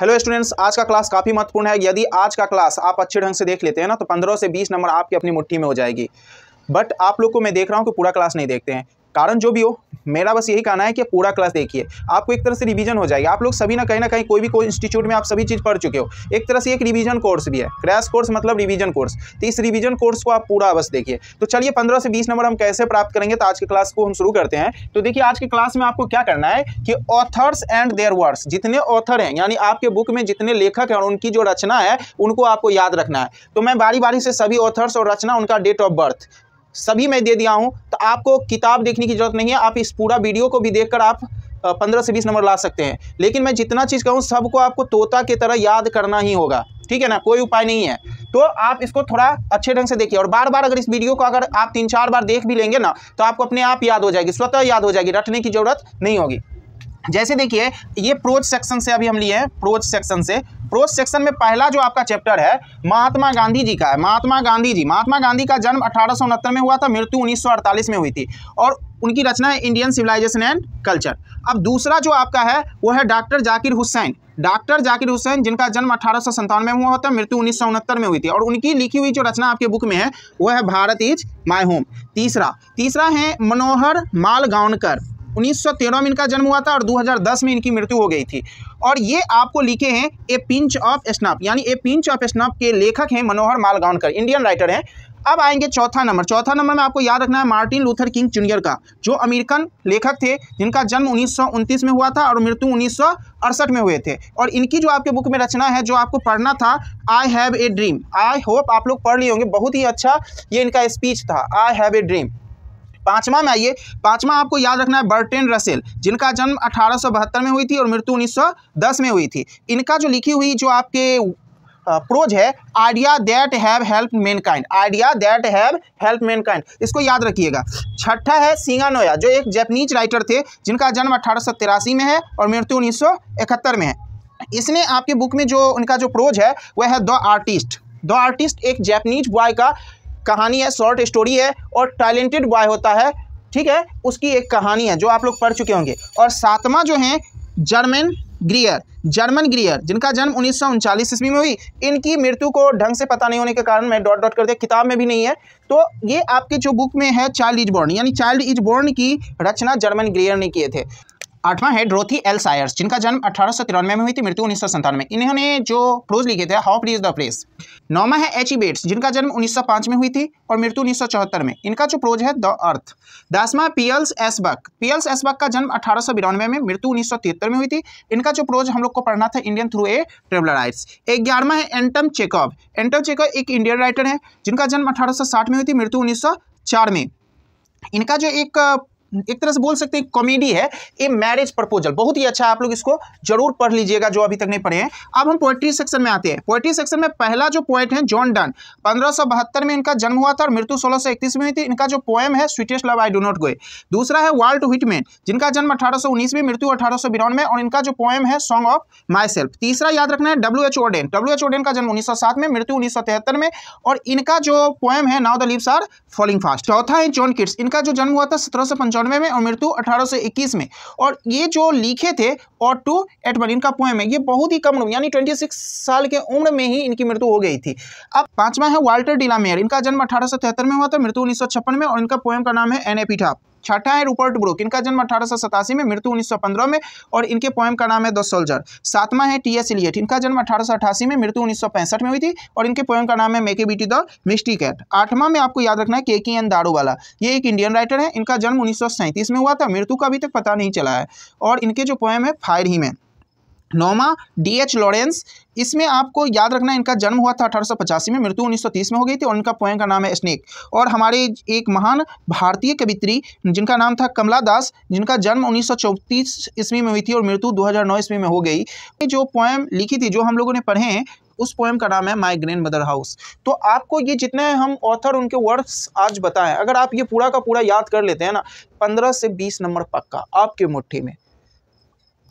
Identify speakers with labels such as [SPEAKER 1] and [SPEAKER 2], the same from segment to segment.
[SPEAKER 1] hello students आज का class काफ़ी महत्वपूर्ण है यदि आज का क्लास आप अच्छे ढंग से देख लेते हैं ना तो 15 से 20 नंबर आपकी अपनी मुट्ठी में हो जाएगी बट आप लोग को मैं देख रहा हूँ कि पूरा क्लास नहीं देखते हैं कारण जो भी हो मेरा बस यही कहना है कि पूरा क्लास देखिए आपको एक तरह से रिवीजन हो जाएगी आप लोग सभी ना कहीं ना कहीं कोई भी कोई इंस्टीट्यूट में आप सभी चीज़ पढ़ चुके हो एक तरह से एक रिवीजन कोर्स भी है क्रैश कोर्स मतलब रिवीजन कोर्स तो इस रिवीजन कोर्स को आप पूरा बस देखिए तो चलिए पंद्रह से बीस नंबर हम कैसे प्राप्त करेंगे तो आज के क्लास को हम शुरू करते हैं तो देखिए आज के क्लास में आपको क्या करना है कि ऑथर्स एंड देयर वर्ड्स जितने ऑथर हैं यानी आपके बुक में जितने लेखक हैं और उनकी जो रचना है उनको आपको याद रखना है तो मैं बारी बारी से सभी ऑथर्स और रचना उनका डेट ऑफ बर्थ सभी मैं दे दिया हूँ तो आपको किताब देखने की जरूरत नहीं है आप इस पूरा वीडियो को भी देखकर आप पंद्रह से बीस नंबर ला सकते हैं लेकिन मैं जितना चीज़ कहूँ सबको आपको तोता की तरह याद करना ही होगा ठीक है ना कोई उपाय नहीं है तो आप इसको थोड़ा अच्छे ढंग से देखिए और बार बार अगर इस वीडियो को अगर आप तीन चार बार देख भी लेंगे ना तो आपको अपने आप याद हो जाएगी स्वतः याद हो जाएगी रटने की जरूरत नहीं होगी जैसे देखिए ये प्रोज सेक्शन से अभी हम लिए हैं प्रोज सेक्शन से प्रोज सेक्शन में पहला जो आपका चैप्टर है महात्मा गांधी जी का है महात्मा गांधी जी महात्मा गांधी का जन्म अठारह में हुआ था मृत्यु 1948 में हुई थी और उनकी रचना है इंडियन सिविलाइजेशन एंड कल्चर अब दूसरा जो आपका है वो है डॉक्टर जाकिर हुसैन डॉक्टर जाकिर हुसैन जिनका जन्म अठारह में हुआ था मृत्यु उन्नीस में हुई थी और उनकी लिखी हुई जो रचना आपके बुक में है वो है भारत इज माई होम तीसरा तीसरा है मनोहर मालगांवकर 1913 में इनका जन्म हुआ था और 2010 में इनकी मृत्यु हो गई थी और ये आपको लिखे हैं ए पिंच ऑफ स्नप यानी ए पिंच ऑफ स्नप के लेखक हैं मनोहर मालगांवकर इंडियन राइटर हैं अब आएंगे चौथा नंबर चौथा नंबर में आपको याद रखना है मार्टिन लूथर किंग जूनियर का जो अमेरिकन लेखक थे जिनका जन्म उन्नीस में हुआ था और मृत्यु उन्नीस में हुए थे और इनकी जो आपके बुक में रचना है जो आपको पढ़ना था I have a dream I hope आप लोग पढ़ लिए होंगे बहुत ही अच्छा ये इनका स्पीच था आई हैव ए ड्रीम पांचवा में आइए पांचवा आपको याद रखना है बर्टेन रसेल जिनका जन्म अठारह में हुई थी और मृत्यु उन्नीस में हुई थी इनका जो लिखी हुई जो आपके प्रोज है idea that have help mankind idea that have help mankind इसको याद रखिएगा छठा है सिंगानोया जो एक जैपनीज राइटर थे जिनका जन्म अठारह में है और मृत्यु उन्नीस में है इसने आपके बुक में जो उनका जो प्रोज है वह है द आर्टिस्ट द आर्टिस्ट एक जैपनीज बॉय का कहानी है शॉर्ट स्टोरी है और टैलेंटेड बॉय होता है ठीक है उसकी एक कहानी है जो आप लोग पढ़ चुके होंगे और सातवां जो है जर्मन ग्रियर जर्मन ग्रियर जिनका जन्म उन्नीस सौ ईस्वी में हुई इनकी मृत्यु को ढंग से पता नहीं होने के कारण मैं डॉट डॉट कर दिया किताब में भी नहीं है तो ये आपके जो बुक में है चाइल्ड इज बॉर्न यानी चाइल्ड इज बॉर्न की रचना जर्मन ग्रियर ने किए थे आठवां है ड्रोथी एल सायर्स जिनका जन्म अठारह में हुई थी मृत्यु उन्नीस सौ में इन्होंने जो प्रोज लिखे थे हाउ प्लीज द प्लेस नौवा है एच ई बेट्स जिनका जन्म 1905 में हुई थी और मृत्यु 1974 में इनका जो प्रोज है द अर्थ दसवां पीएल्स एसबक पीएल्स एसबक का जन्म अठारह में मृत्यु उन्नीस में हुई थी इनका जो प्रोज हम लोग को पढ़ना था Indian through a traveller writes ग्यारहवा है एंटम चेकअप एंटम चेकअप एक इंडियन राइटर है जिनका जन्म अठारह में हुई थी मृत्यु उन्नीस में इनका जो एक एक तरह से बोल सकते हैं कॉमेडी है ए मैरिज प्रपोजल बहुत ही अच्छा आप लोग इसको जरूर पढ़ लीजिएगा जो अभी तक नहीं पढ़े हैं अब हम पोएट्री सेक्शन में आते हैं पोएट्री सेक्शन में पहला जो पोइट है जॉन डन पंद्रह में इनका जन्म हुआ था और मृत्यु सोलह में हुई थी इनका जो पोएम है sweetest love I do not go दूसरा है वर्ल्ड हिटमेन जिनका जन्म अठारह में मृत्यु अठारह में और इनका जो पोएम है सॉन्ग ऑफ माई सेल्फ तीसरा याद रखना है W H Auden W H Auden का जन्म उन्नीस में मृत्यु उन्नीस में और इनका जो पोएम है now the lips are falling fast चौथा है जॉन किट्स इनका जो जन्म हुआ था सत्रह इक्यानवे में और मृत्यु अठारह में और ये जो लिखे थे और टू एटमन इनका पोएम है ये बहुत ही कम उम्र यानी 26 साल के उम्र में ही इनकी मृत्यु हो गई थी अब पांचवा है वाल्टर डिलामेयर इनका जन्म अठारह में हुआ था मृत्यु उन्नीस में और इनका पोएम का नाम है एन ए छठा है रूपर्ट ब्रुक इनका जन्म अठारह में मृत्यु उन्नीस में और इनके पोएम का नाम है द सोल्जर सातवां है टी एस इलियट इनका जन्म अठारह में मृत्यु उन्नीस में हुई थी और इनके पोएम का नाम है Macavity the mystery cat आठवां में आपको याद रखना है के के एन दारूवाला ये एक इंडियन राइटर है इनका जन्म उन्नीस में हुआ था मृत्यु का अभी तक पता नहीं चला है और इनके जो पोएम है फायर ही में नोमा डी एच लॉरेंस इसमें आपको याद रखना इनका जन्म हुआ था अठारह में मृत्यु 1930 में हो गई थी और इनका पोएम का नाम है स्नेक और हमारे एक महान भारतीय कवित्री जिनका नाम था कमला दास जिनका जन्म उन्नीस ईस्वी में हुई थी और मृत्यु 2009 ईस्वी में हो गई जो पोएम लिखी थी जो हम लोगों ने पढ़े हैं उस पोएम का नाम है माई ग्रैंड मदर हाउस तो आपको ये जितने हम ऑथर उनके वर्ड्स आज बताएं अगर आप ये पूरा का पूरा याद कर लेते हैं ना पंद्रह से बीस नंबर पक्का आपके मुठ्ठी में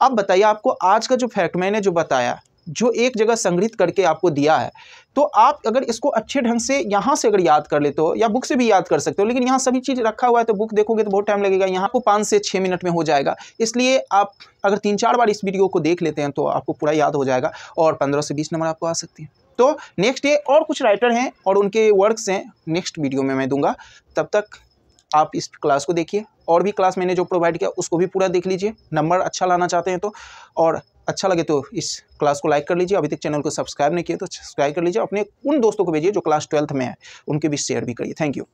[SPEAKER 1] अब बताइए आपको आज का जो फैक्ट मैंने जो बताया जो एक जगह संग्रहित करके आपको दिया है तो आप अगर इसको अच्छे ढंग से यहाँ से अगर याद कर लेते हो या बुक से भी याद कर सकते हो लेकिन यहाँ सभी चीज़ रखा हुआ है तो बुक देखोगे तो बहुत टाइम लगेगा यहाँ को पाँच से छः मिनट में हो जाएगा इसलिए आप अगर तीन चार बार इस वीडियो को देख लेते हैं तो आपको पूरा याद हो जाएगा और पंद्रह से बीस नंबर आपको आ सकती है तो नेक्स्ट डे और कुछ राइटर हैं और उनके वर्क्स हैं नेक्स्ट वीडियो में मैं दूंगा तब तक आप इस क्लास को देखिए और भी क्लास मैंने जो प्रोवाइड किया उसको भी पूरा देख लीजिए नंबर अच्छा लाना चाहते हैं तो और अच्छा लगे तो इस क्लास को लाइक कर लीजिए अभी तक चैनल को सब्सक्राइब नहीं किया तो सब्सक्राइब कर लीजिए अपने उन दोस्तों को भेजिए जो क्लास ट्वेल्थ में है उनके भी शेयर भी करिए थैंक यू